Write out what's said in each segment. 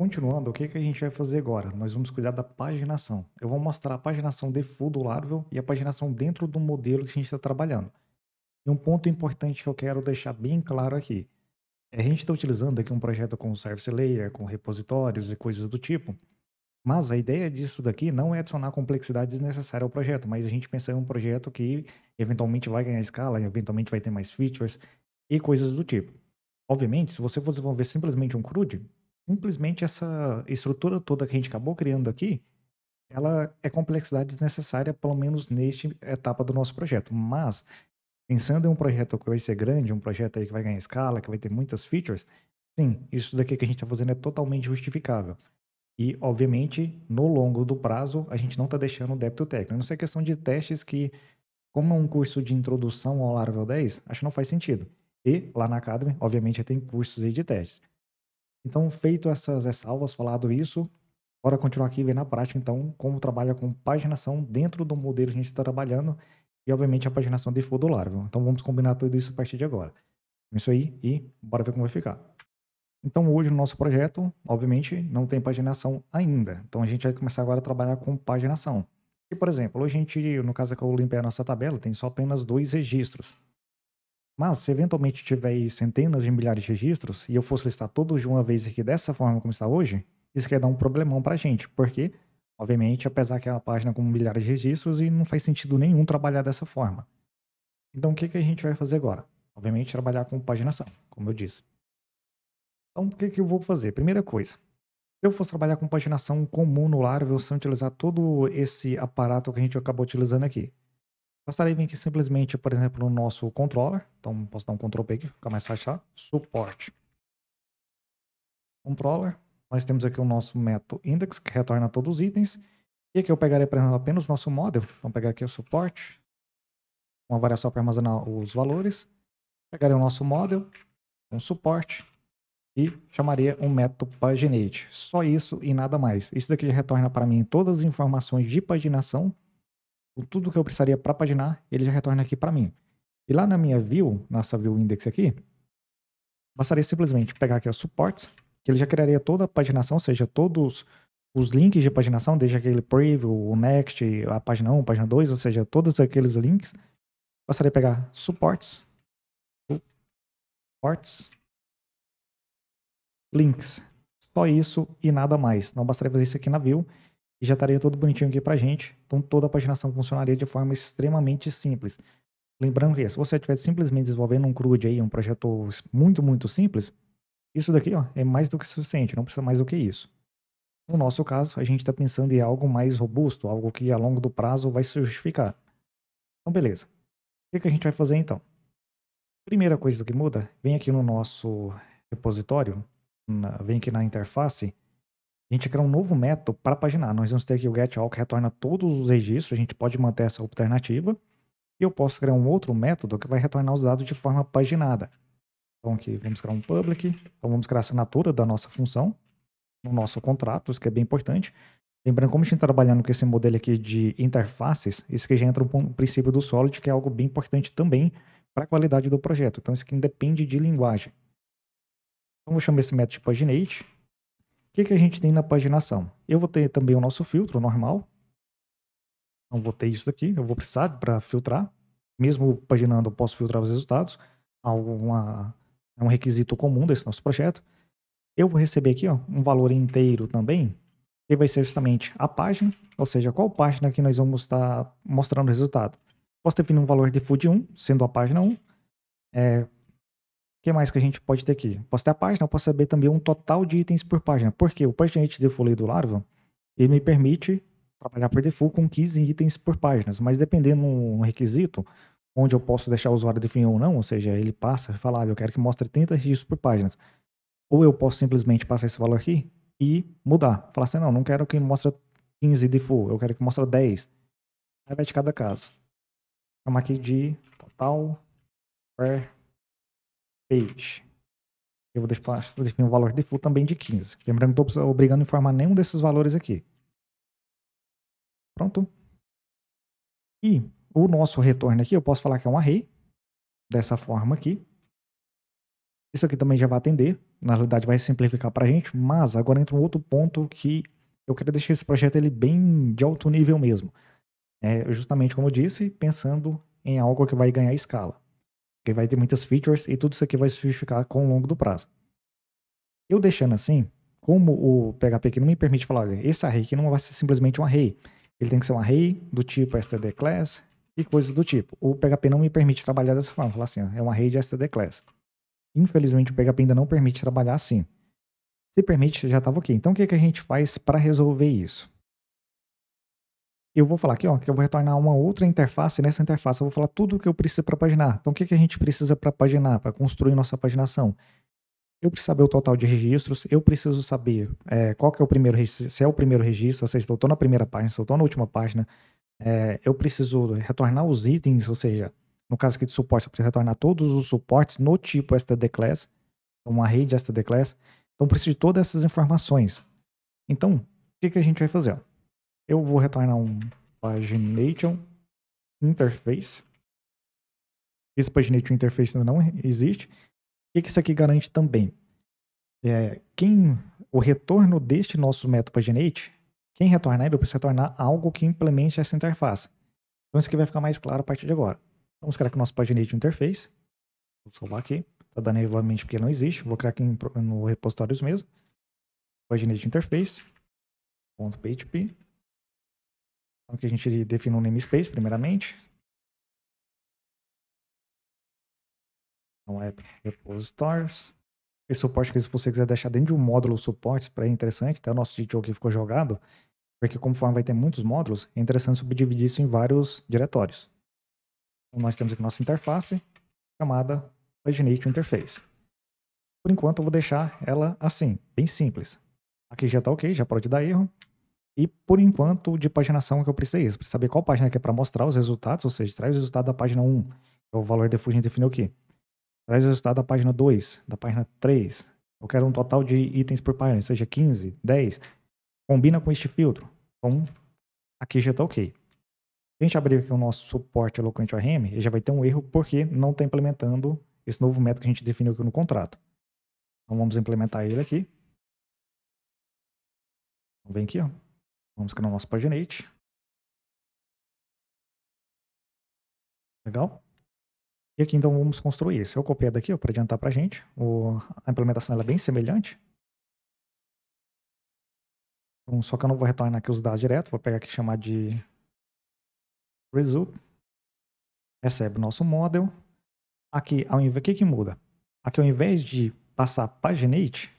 Continuando, o que, que a gente vai fazer agora? Nós vamos cuidar da paginação. Eu vou mostrar a paginação default do Laravel e a paginação dentro do modelo que a gente está trabalhando. E um ponto importante que eu quero deixar bem claro aqui. É, a gente está utilizando aqui um projeto com service layer, com repositórios e coisas do tipo, mas a ideia disso daqui não é adicionar complexidade desnecessária ao projeto, mas a gente pensa em um projeto que eventualmente vai ganhar escala, eventualmente vai ter mais features e coisas do tipo. Obviamente, se você for desenvolver simplesmente um CRUD, simplesmente essa estrutura toda que a gente acabou criando aqui, ela é complexidade desnecessária, pelo menos neste etapa do nosso projeto. Mas, pensando em um projeto que vai ser grande, um projeto aí que vai ganhar escala, que vai ter muitas features, sim, isso daqui que a gente está fazendo é totalmente justificável. E, obviamente, no longo do prazo, a gente não está deixando o débito técnico. Não sei a questão de testes que, como é um curso de introdução ao Laravel 10, acho que não faz sentido. E, lá na Academy, obviamente, tem cursos aí de testes. Então, feito essas ressalvas, falado isso, bora continuar aqui e ver na prática, então, como trabalha com paginação dentro do modelo que a gente está trabalhando e, obviamente, a paginação de do Larval. Então, vamos combinar tudo isso a partir de agora. Então, isso aí e bora ver como vai ficar. Então, hoje no nosso projeto, obviamente, não tem paginação ainda. Então, a gente vai começar agora a trabalhar com paginação. E, por exemplo, hoje a gente, no caso que eu limpei a nossa tabela, tem só apenas dois registros. Mas se eventualmente tiver centenas de milhares de registros e eu fosse listar todos de uma vez aqui dessa forma como está hoje, isso quer dar um problemão para a gente, porque, obviamente, apesar que é uma página com milhares de registros e não faz sentido nenhum trabalhar dessa forma. Então, o que, que a gente vai fazer agora? Obviamente, trabalhar com paginação, como eu disse. Então, o que, que eu vou fazer? Primeira coisa, se eu fosse trabalhar com paginação comum no Laravel, sem utilizar todo esse aparato que a gente acabou utilizando aqui, Bastarei vir aqui simplesmente, por exemplo, no nosso controller. Então, posso dar um Ctrl P aqui, fica mais fácil, tá? Suporte. Controller. Nós temos aqui o nosso método index, que retorna todos os itens. E aqui eu pegarei, por exemplo, apenas o nosso model. Vamos pegar aqui o suporte. Uma variação para armazenar os valores. Pegarei o nosso model, um suporte. E chamaria um método paginate. Só isso e nada mais. Isso daqui retorna para mim todas as informações de paginação tudo que eu precisaria para paginar, ele já retorna aqui para mim. E lá na minha view, nossa view index aqui, bastaria simplesmente pegar aqui os suportes, que ele já criaria toda a paginação, ou seja, todos os links de paginação, desde aquele preview, o next, a página 1, a página 2, ou seja, todos aqueles links. Bastaria pegar suportes, suportes, links. Só isso e nada mais. Não bastaria fazer isso aqui na view e já estaria todo bonitinho aqui para gente. Então toda a paginação funcionaria de forma extremamente simples. Lembrando que se você estiver simplesmente desenvolvendo um CRUD aí, um projeto muito, muito simples, isso daqui ó, é mais do que suficiente, não precisa mais do que isso. No nosso caso, a gente está pensando em algo mais robusto, algo que a longo do prazo vai se justificar. Então beleza. O que, que a gente vai fazer então? Primeira coisa que muda, vem aqui no nosso repositório, na, vem aqui na interface, a gente cria um novo método para paginar. Nós vamos ter aqui o getAll que retorna todos os registros, a gente pode manter essa alternativa. E eu posso criar um outro método que vai retornar os dados de forma paginada. Então aqui vamos criar um public, então vamos criar a assinatura da nossa função, no nosso contrato, isso que é bem importante. Lembrando, como a gente está trabalhando com esse modelo aqui de interfaces, isso que já entra no princípio do Solid, que é algo bem importante também para a qualidade do projeto. Então isso aqui depende de linguagem. Então vou chamar esse método de paginate, o que, que a gente tem na paginação? Eu vou ter também o nosso filtro normal. não vou ter isso daqui, eu vou precisar para filtrar. Mesmo paginando, eu posso filtrar os resultados. Alguma, é um requisito comum desse nosso projeto. Eu vou receber aqui ó, um valor inteiro também, que vai ser justamente a página, ou seja, qual página que nós vamos estar tá mostrando o resultado. Posso definir um valor de food 1, sendo a página 1. É, o que mais que a gente pode ter aqui? Posso ter a página, posso saber também um total de itens por página. Porque o PageRank Default do Laravel, ele me permite trabalhar por default com 15 itens por página. Mas dependendo um requisito, onde eu posso deixar o usuário definir ou não, ou seja, ele passa e fala, ah, eu quero que mostre 30 registros por página. Ou eu posso simplesmente passar esse valor aqui e mudar. Falar assim, não, não quero que mostre 15 default, eu quero que mostre 10. Aí vai de cada caso. Vamos aqui de total per page. Eu vou definir um valor default também de 15. Lembrando que não estou obrigando a informar nenhum desses valores aqui. Pronto. E o nosso retorno aqui, eu posso falar que é um array, dessa forma aqui. Isso aqui também já vai atender, na realidade vai simplificar para a gente, mas agora entra um outro ponto que eu quero deixar esse projeto ele bem de alto nível mesmo. É justamente como eu disse, pensando em algo que vai ganhar escala. Porque vai ter muitas features e tudo isso aqui vai se justificar com o longo do prazo. Eu deixando assim, como o PHP aqui não me permite falar, olha, esse array aqui não vai ser simplesmente um array. Ele tem que ser um array do tipo std class e coisas do tipo. O PHP não me permite trabalhar dessa forma. Falar assim, ó, é um array de std class. Infelizmente o PHP ainda não permite trabalhar assim. Se permite, já estava ok. Então o que, é que a gente faz para resolver isso? eu vou falar aqui, ó, que eu vou retornar uma outra interface. Nessa interface eu vou falar tudo o que eu preciso para paginar. Então, o que, que a gente precisa para paginar, para construir nossa paginação? Eu preciso saber o total de registros, eu preciso saber é, qual que é o primeiro registro, se é o primeiro registro, ou seja, se eu estou na primeira página, se eu estou na última página. É, eu preciso retornar os itens, ou seja, no caso aqui de suporte, eu preciso retornar todos os suportes no tipo std class, uma rede std class. Então, eu preciso de todas essas informações. Então, o que, que a gente vai fazer? Ó? Eu vou retornar um pagination interface. Esse pagination interface ainda não existe. O que isso aqui garante também? É, quem o retorno deste nosso método paginate, quem retornar, ele precisa retornar algo que implemente essa interface. Então isso aqui vai ficar mais claro a partir de agora. Então, vamos criar aqui o nosso paginate interface. Vou salvar aqui. Está dando novamente porque não existe. Vou criar aqui no repositórios mesmo. Paginate interface. .php então, que a gente define um namespace, primeiramente. Então, é repositories. Esse suporte que se você quiser deixar dentro de um módulo suportes, para é interessante, até o nosso tutorial que ficou jogado, porque conforme vai ter muitos módulos, é interessante subdividir isso em vários diretórios. Então, nós temos aqui nossa interface, chamada Paginate Interface. Por enquanto, eu vou deixar ela assim, bem simples. Aqui já está ok, já pode dar erro. E por enquanto, de paginação que eu precisei isso, para saber qual página que é para mostrar os resultados, ou seja, traz o resultado da página 1, que é o valor defugindo definiu aqui. Traz o resultado da página 2, da página 3. Eu quero um total de itens por página, seja 15, 10. Combina com este filtro. Então, aqui já está ok. Se a gente abrir aqui o nosso suporte eloquente ORM, ele já vai ter um erro porque não está implementando esse novo método que a gente definiu aqui no contrato. Então vamos implementar ele aqui. Então, vem aqui, ó. Vamos criar o nosso paginate. Legal? E aqui então vamos construir isso. Eu copiei daqui para adiantar para a gente. O, a implementação é bem semelhante. Então, só que eu não vou retornar aqui os dados direto. Vou pegar aqui e chamar de result. Recebe o nosso model. Aqui, ao invés, o que, que muda? Aqui ao invés de passar paginate,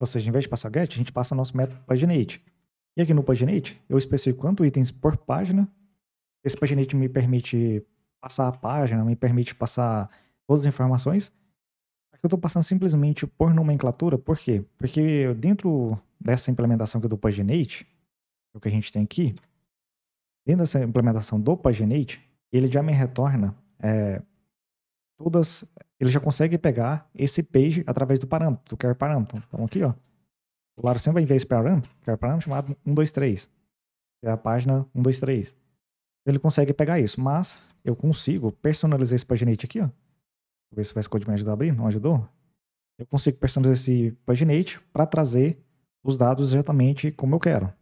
ou seja, ao invés de passar get, a gente passa o nosso método paginate. E aqui no Paginate, eu especifico quanto itens por página. Esse Paginate me permite passar a página, me permite passar todas as informações. Aqui eu estou passando simplesmente por nomenclatura, por quê? Porque dentro dessa implementação aqui do Paginate, o que a gente tem aqui, dentro dessa implementação do Paginate, ele já me retorna é, todas, ele já consegue pegar esse page através do parâmetro, do care parâmetro. Então aqui, ó, o Laro sempre vai enviar esse parâmetro, que é o parâmetro chamado 123, que é a página 123. Ele consegue pegar isso, mas eu consigo personalizar esse paginate aqui, ó. Vou ver se o VS Code me ajudou a abrir, não ajudou? Eu consigo personalizar esse paginate para trazer os dados exatamente como eu quero.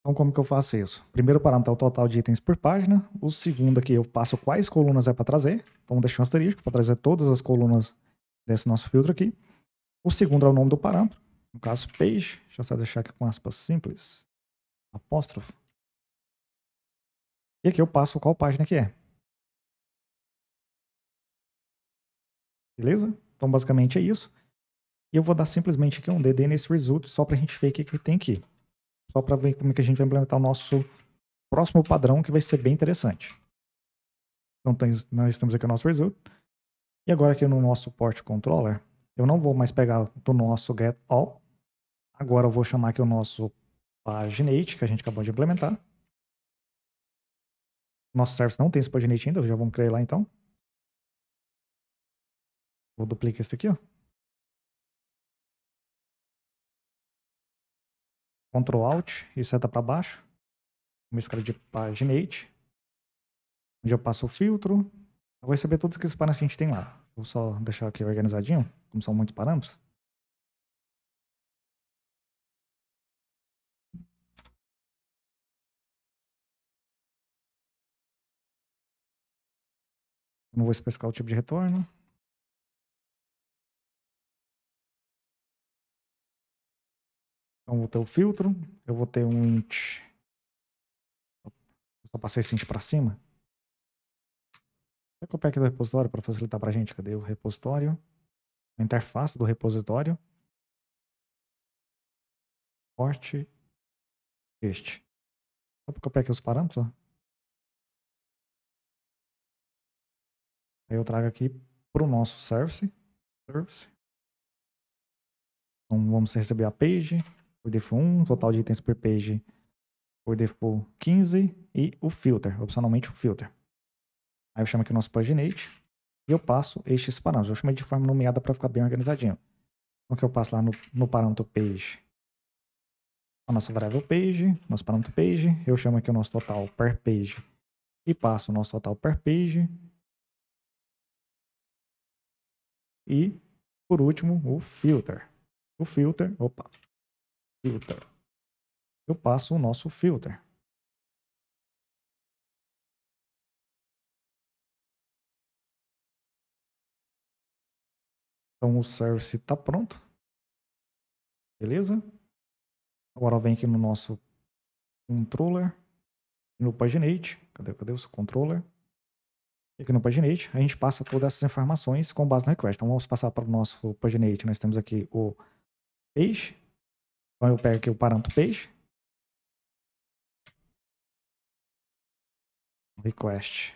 Então, como que eu faço isso? Primeiro parâmetro é o total de itens por página. O segundo aqui, eu passo quais colunas é para trazer. Então, deixo um asterisco para trazer todas as colunas desse nosso filtro aqui. O segundo é o nome do parâmetro. No caso, peixe, deixa eu só deixar aqui com aspas simples, apóstrofo. E aqui eu passo qual página que é. Beleza? Então, basicamente é isso. E eu vou dar simplesmente aqui um DD nesse result, só para a gente ver o que, que tem aqui. Só para ver como é que a gente vai implementar o nosso próximo padrão, que vai ser bem interessante. Então, nós temos aqui o nosso result. E agora aqui no nosso port controller, eu não vou mais pegar do nosso get all, Agora eu vou chamar aqui o nosso paginate, que a gente acabou de implementar. Nosso service não tem esse paginate ainda, já vamos criar lá então. Vou duplicar esse aqui, ó. Ctrl Alt e seta para baixo. Uma escada de paginate. Onde eu passo o filtro. Eu vou receber todos aqueles parâmetros que a gente tem lá. Vou só deixar aqui organizadinho, como são muitos parâmetros. Não vou especificar o tipo de retorno. Então vou ter o filtro, eu vou ter um int. Eu só passei esse int para cima. vou copiar aqui do repositório para facilitar para a gente? Cadê o repositório? A interface do repositório. Forte. Este. Só copiar aqui os parâmetros, ó. Aí eu trago aqui para o nosso service. service. Então vamos receber a page, por default 1, total de itens por page por default 15 e o filter, opcionalmente o filter. Aí eu chamo aqui o nosso paginate e eu passo estes parâmetros. Eu chamei de forma nomeada para ficar bem organizadinho. Então o que eu passo lá no, no parâmetro page? A nossa variável page, nosso parâmetro page, eu chamo aqui o nosso total per page e passo o nosso total per page E, por último, o filter. O filter, opa, filter. Eu passo o nosso filter. Então o service está pronto. Beleza? Agora vem aqui no nosso controller, no paginate. Cadê, cadê o controller? aqui no Paginate, a gente passa todas essas informações com base no request. Então vamos passar para o nosso Paginate, nós temos aqui o page, então eu pego aqui o parâmetro page, request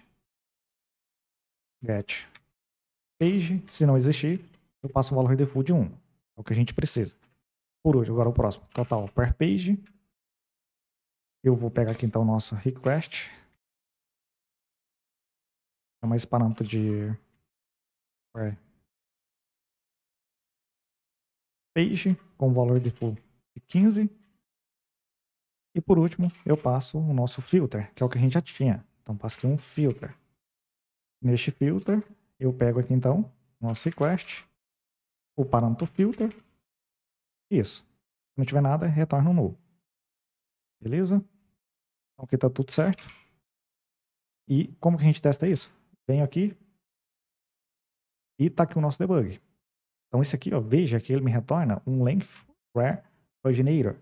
get page, se não existir, eu passo o valor default de 1, é o que a gente precisa. Por hoje, agora o próximo, total per page, eu vou pegar aqui então o nosso request, é mais parâmetro de. Ué. Page com valor de full tipo, de 15. E por último, eu passo o nosso filter, que é o que a gente já tinha. Então, passo aqui um filter. Neste filter, eu pego aqui então, nosso request, o parâmetro filter, isso. Se não tiver nada, retorna um null. Beleza? Então aqui está tudo certo. E como que a gente testa isso? Venho aqui e tá aqui o nosso debug. Então esse aqui, ó, veja que ele me retorna um length where originator.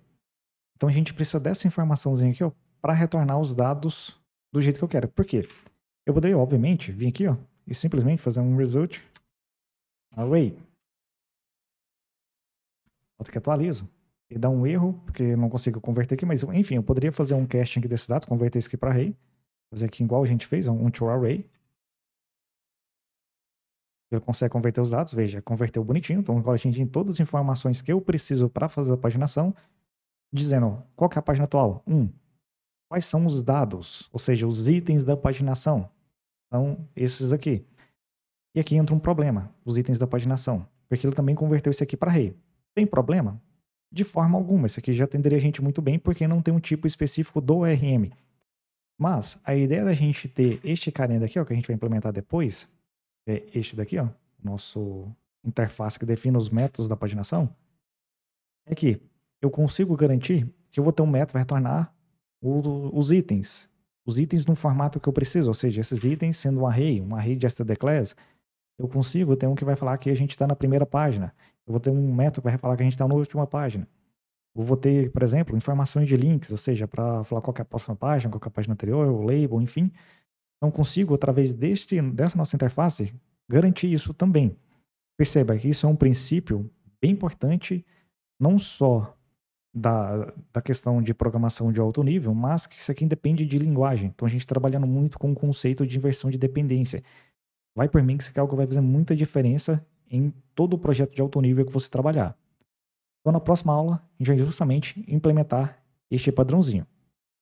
Então a gente precisa dessa informaçãozinha aqui, ó, para retornar os dados do jeito que eu quero. Por quê? Eu poderia, obviamente, vir aqui, ó, e simplesmente fazer um result array. falta que atualizo. E dá um erro, porque não consigo converter aqui, mas enfim, eu poderia fazer um casting aqui desses dados, converter isso aqui para array. Fazer aqui igual a gente fez, um to array. Ele consegue converter os dados, veja, converteu bonitinho, então agora a gente tem todas as informações que eu preciso para fazer a paginação, dizendo qual é a página atual. Um, quais são os dados, ou seja, os itens da paginação. São então, esses aqui. E aqui entra um problema, os itens da paginação, porque ele também converteu esse aqui para rei. Tem problema? De forma alguma, esse aqui já atenderia a gente muito bem, porque não tem um tipo específico do RM. Mas a ideia da gente ter este carinha daqui, ó, que a gente vai implementar depois, é este daqui, ó, nosso interface que define os métodos da paginação, é que eu consigo garantir que eu vou ter um método para retornar o, os itens. Os itens no formato que eu preciso, ou seja, esses itens sendo um array, um array de std class, eu consigo ter um que vai falar que a gente está na primeira página. Eu vou ter um método que vai falar que a gente está na última página. Eu vou ter, por exemplo, informações de links, ou seja, para falar qual é a próxima página, qual é a página anterior, o label, enfim. Não consigo, através deste, dessa nossa interface, garantir isso também. Perceba que isso é um princípio bem importante, não só da, da questão de programação de alto nível, mas que isso aqui depende de linguagem. Então a gente trabalhando muito com o conceito de inversão de dependência. Vai por mim que isso aqui é algo que vai fazer muita diferença em todo o projeto de alto nível que você trabalhar. Então na próxima aula a gente vai justamente implementar este padrãozinho.